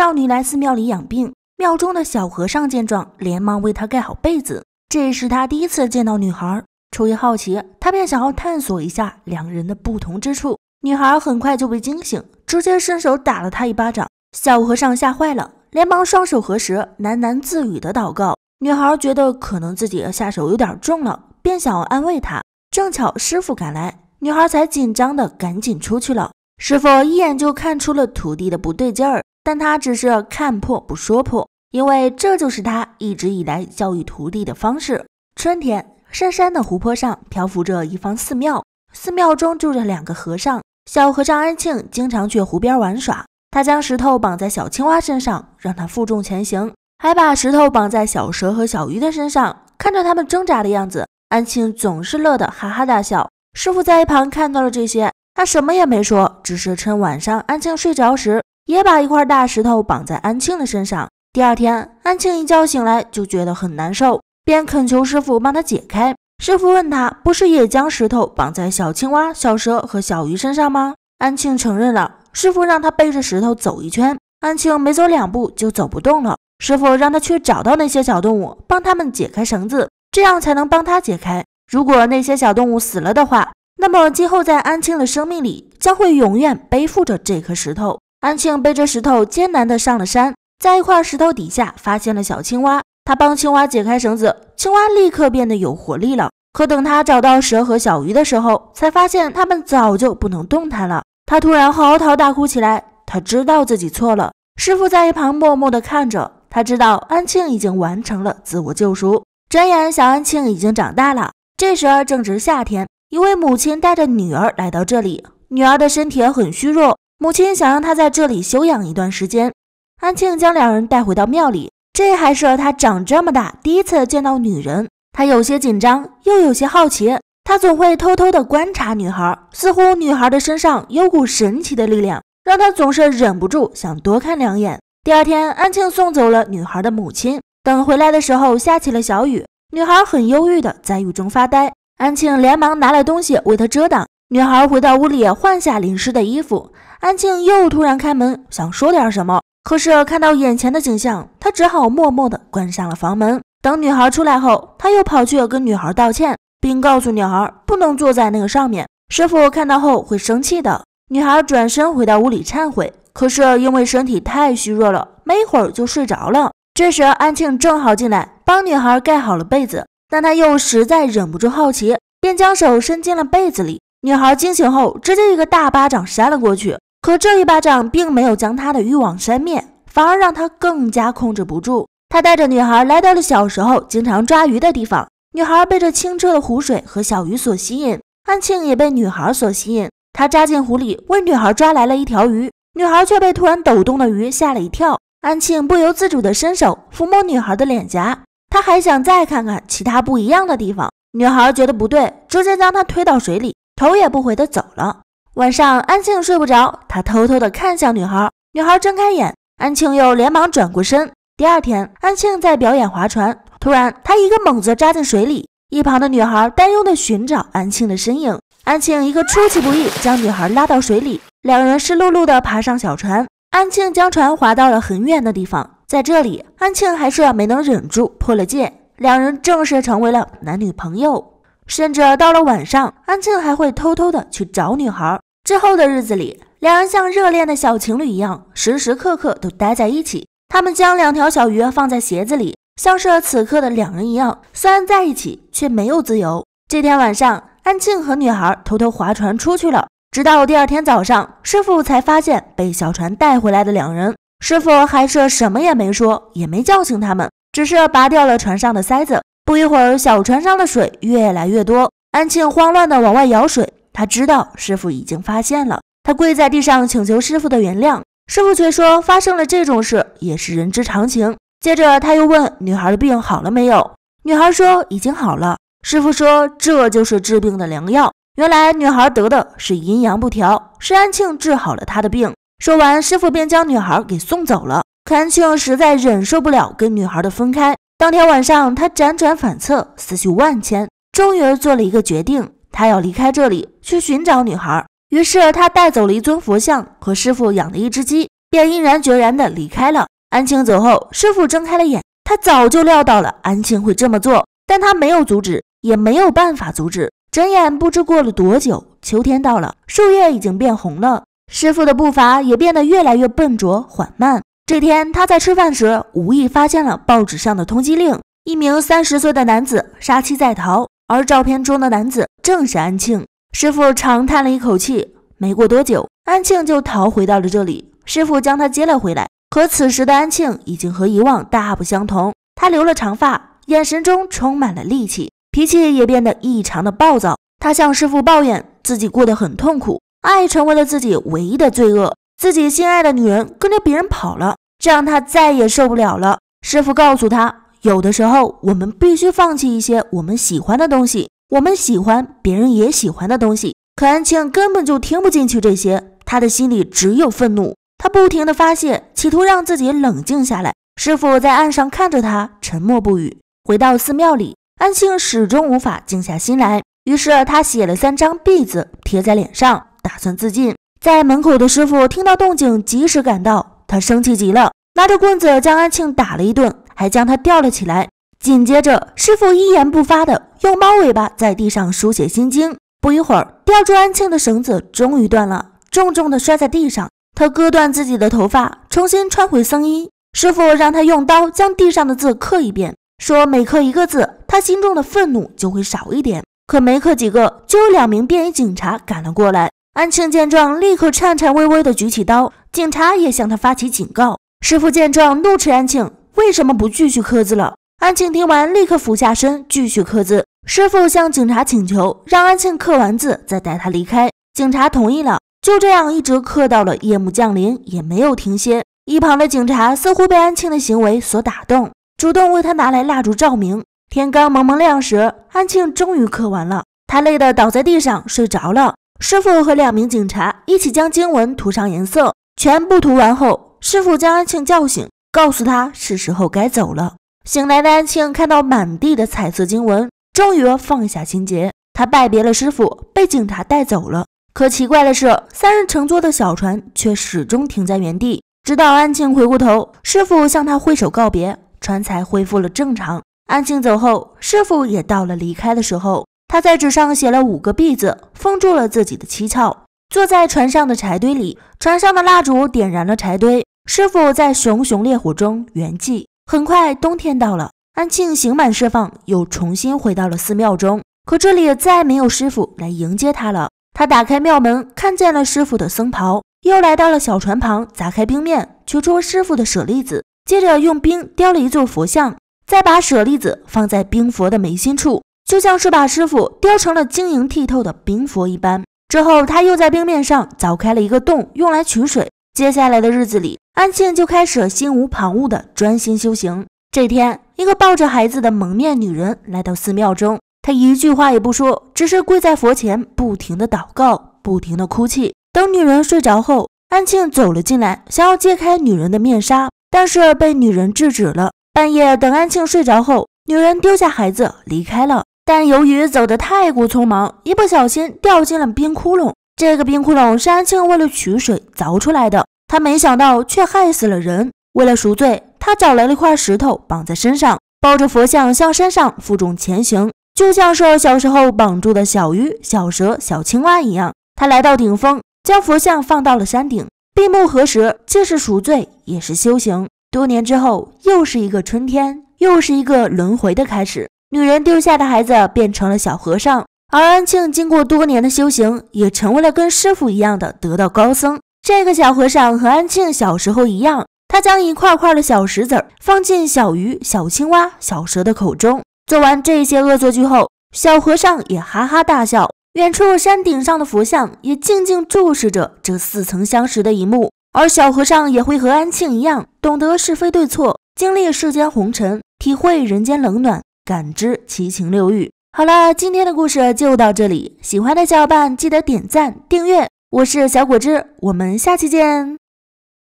少女来寺庙里养病，庙中的小和尚见状，连忙为她盖好被子。这是他第一次见到女孩，出于好奇，他便想要探索一下两人的不同之处。女孩很快就被惊醒，直接伸手打了他一巴掌。小和尚吓坏了，连忙双手合十，喃喃自语的祷告。女孩觉得可能自己下手有点重了，便想要安慰他。正巧师傅赶来，女孩才紧张的赶紧出去了。师傅一眼就看出了徒弟的不对劲儿。但他只是看破不说破，因为这就是他一直以来教育徒弟的方式。春天，深山的湖泊上漂浮着一方寺庙，寺庙中住着两个和尚。小和尚安庆经常去湖边玩耍，他将石头绑在小青蛙身上，让它负重前行，还把石头绑在小蛇和小鱼的身上，看着他们挣扎的样子，安庆总是乐得哈哈大笑。师傅在一旁看到了这些，他什么也没说，只是趁晚上安庆睡着时。也把一块大石头绑在安庆的身上。第二天，安庆一觉醒来就觉得很难受，便恳求师傅帮他解开。师傅问他：“不是也将石头绑在小青蛙、小蛇和小鱼身上吗？”安庆承认了。师傅让他背着石头走一圈，安庆没走两步就走不动了。师傅让他去找到那些小动物，帮他们解开绳子，这样才能帮他解开。如果那些小动物死了的话，那么今后在安庆的生命里将会永远背负着这颗石头。安庆背着石头艰难的上了山，在一块石头底下发现了小青蛙，他帮青蛙解开绳子，青蛙立刻变得有活力了。可等他找到蛇和小鱼的时候，才发现他们早就不能动弹了。他突然嚎啕大哭起来，他知道自己错了。师傅在一旁默默的看着，他知道安庆已经完成了自我救赎。转眼，小安庆已经长大了。这时正值夏天，一位母亲带着女儿来到这里，女儿的身体很虚弱。母亲想让他在这里休养一段时间。安庆将两人带回到庙里，这还是他长这么大第一次见到女人，他有些紧张，又有些好奇。他总会偷偷地观察女孩，似乎女孩的身上有股神奇的力量，让他总是忍不住想多看两眼。第二天，安庆送走了女孩的母亲，等回来的时候下起了小雨，女孩很忧郁地在雨中发呆，安庆连忙拿来东西为她遮挡。女孩回到屋里换下淋湿的衣服，安庆又突然开门想说点什么，可是看到眼前的景象，他只好默默的关上了房门。等女孩出来后，他又跑去跟女孩道歉，并告诉女孩不能坐在那个上面，师傅看到后会生气的。女孩转身回到屋里忏悔，可是因为身体太虚弱了，没一会儿就睡着了。这时安庆正好进来帮女孩盖好了被子，但他又实在忍不住好奇，便将手伸进了被子里。女孩惊醒后，直接一个大巴掌扇了过去。可这一巴掌并没有将她的欲望扇灭，反而让她更加控制不住。他带着女孩来到了小时候经常抓鱼的地方。女孩被这清澈的湖水和小鱼所吸引，安庆也被女孩所吸引。他扎进湖里，为女孩抓来了一条鱼。女孩却被突然抖动的鱼吓了一跳。安庆不由自主地伸手抚摸女孩的脸颊，他还想再看看其他不一样的地方。女孩觉得不对，直接将他推到水里。头也不回的走了。晚上，安庆睡不着，他偷偷的看向女孩。女孩睁开眼，安庆又连忙转过身。第二天，安庆在表演划船，突然他一个猛子扎进水里，一旁的女孩担忧的寻找安庆的身影。安庆一个出其不意，将女孩拉到水里，两人湿漉漉的爬上小船。安庆将船划到了很远的地方，在这里，安庆还是没能忍住破了戒，两人正式成为了男女朋友。甚至到了晚上，安庆还会偷偷的去找女孩。之后的日子里，两人像热恋的小情侣一样，时时刻刻都待在一起。他们将两条小鱼放在鞋子里，像是此刻的两人一样，虽然在一起，却没有自由。这天晚上，安庆和女孩偷偷划船出去了。直到第二天早上，师傅才发现被小船带回来的两人。师傅还是什么也没说，也没叫醒他们，只是拔掉了船上的塞子。不一会儿，小船上的水越来越多，安庆慌乱地往外舀水。他知道师傅已经发现了，他跪在地上请求师傅的原谅。师傅却说：“发生了这种事也是人之常情。”接着他又问女孩的病好了没有。女孩说：“已经好了。”师傅说：“这就是治病的良药。”原来女孩得的是阴阳不调，是安庆治好了她的病。说完，师傅便将女孩给送走了。安庆实在忍受不了跟女孩的分开。当天晚上，他辗转反侧，思绪万千，终于做了一个决定，他要离开这里，去寻找女孩。于是他带走了一尊佛像和师傅养的一只鸡，便毅然决然地离开了。安庆走后，师傅睁开了眼，他早就料到了安庆会这么做，但他没有阻止，也没有办法阻止。转眼不知过了多久，秋天到了，树叶已经变红了，师傅的步伐也变得越来越笨拙缓慢。这天，他在吃饭时无意发现了报纸上的通缉令：一名三十岁的男子杀妻在逃，而照片中的男子正是安庆。师傅长叹了一口气。没过多久，安庆就逃回到了这里，师傅将他接了回来。可此时的安庆已经和以往大不相同，他留了长发，眼神中充满了戾气，脾气也变得异常的暴躁。他向师傅抱怨自己过得很痛苦，爱成为了自己唯一的罪恶。自己心爱的女人跟着别人跑了，这让他再也受不了了。师傅告诉他，有的时候我们必须放弃一些我们喜欢的东西，我们喜欢别人也喜欢的东西。可安庆根本就听不进去这些，他的心里只有愤怒。他不停的发泄，企图让自己冷静下来。师傅在岸上看着他，沉默不语。回到寺庙里，安庆始终无法静下心来，于是他写了三张壁子贴在脸上，打算自尽。在门口的师傅听到动静，及时赶到。他生气极了，拿着棍子将安庆打了一顿，还将他吊了起来。紧接着，师傅一言不发的用猫尾巴在地上书写心经。不一会儿，吊住安庆的绳子终于断了，重重的摔在地上。他割断自己的头发，重新穿回僧衣。师傅让他用刀将地上的字刻一遍，说每刻一个字，他心中的愤怒就会少一点。可没刻几个，就有两名便衣警察赶了过来。安庆见状，立刻颤颤巍巍地举起刀。警察也向他发起警告。师傅见状，怒斥安庆：“为什么不继续刻字了？”安庆听完，立刻俯下身继续刻字。师傅向警察请求，让安庆刻完字再带他离开。警察同意了。就这样，一直刻到了夜幕降临，也没有停歇。一旁的警察似乎被安庆的行为所打动，主动为他拿来蜡烛照明。天刚蒙蒙亮时，安庆终于刻完了，他累得倒在地上睡着了。师傅和两名警察一起将经文涂上颜色，全部涂完后，师傅将安庆叫醒，告诉他是时候该走了。醒来的安庆看到满地的彩色经文，终于放下心结。他拜别了师傅，被警察带走了。可奇怪的是，三人乘坐的小船却始终停在原地，直到安庆回过头，师傅向他挥手告别，船才恢复了正常。安庆走后，师傅也到了离开的时候。他在纸上写了五个币”字，封住了自己的七窍。坐在船上的柴堆里，船上的蜡烛点燃了柴堆。师傅在熊熊烈火中圆寂。很快，冬天到了。安庆刑满释放，又重新回到了寺庙中。可这里再没有师傅来迎接他了。他打开庙门，看见了师傅的僧袍，又来到了小船旁，砸开冰面，取出师傅的舍利子，接着用冰雕了一座佛像，再把舍利子放在冰佛的眉心处。就像是把师傅雕成了晶莹剔透的冰佛一般。之后，他又在冰面上凿开了一个洞，用来取水。接下来的日子里，安庆就开始心无旁骛的专心修行。这天，一个抱着孩子的蒙面女人来到寺庙中，她一句话也不说，只是跪在佛前，不停的祷告，不停的哭泣。等女人睡着后，安庆走了进来，想要揭开女人的面纱，但是被女人制止了。半夜，等安庆睡着后，女人丢下孩子离开了。但由于走的太过匆忙，一不小心掉进了冰窟窿。这个冰窟窿是安庆为了取水凿出来的，他没想到却害死了人。为了赎罪，他找来了一块石头绑在身上，抱着佛像向山上负重前行，就像是小时候绑住的小鱼、小蛇、小青蛙一样。他来到顶峰，将佛像放到了山顶，闭目合十，既是赎罪，也是修行。多年之后，又是一个春天，又是一个轮回的开始。女人丢下的孩子变成了小和尚，而安庆经过多年的修行，也成为了跟师傅一样的得道高僧。这个小和尚和安庆小时候一样，他将一块块的小石子放进小鱼、小青蛙、小蛇的口中。做完这些恶作剧后，小和尚也哈哈大笑。远处山顶上的佛像也静静注视着这似曾相识的一幕。而小和尚也会和安庆一样，懂得是非对错，经历世间红尘，体会人间冷暖。感知七情六欲。好了，今天的故事就到这里。喜欢的小伙伴记得点赞、订阅。我是小果汁，我们下期见。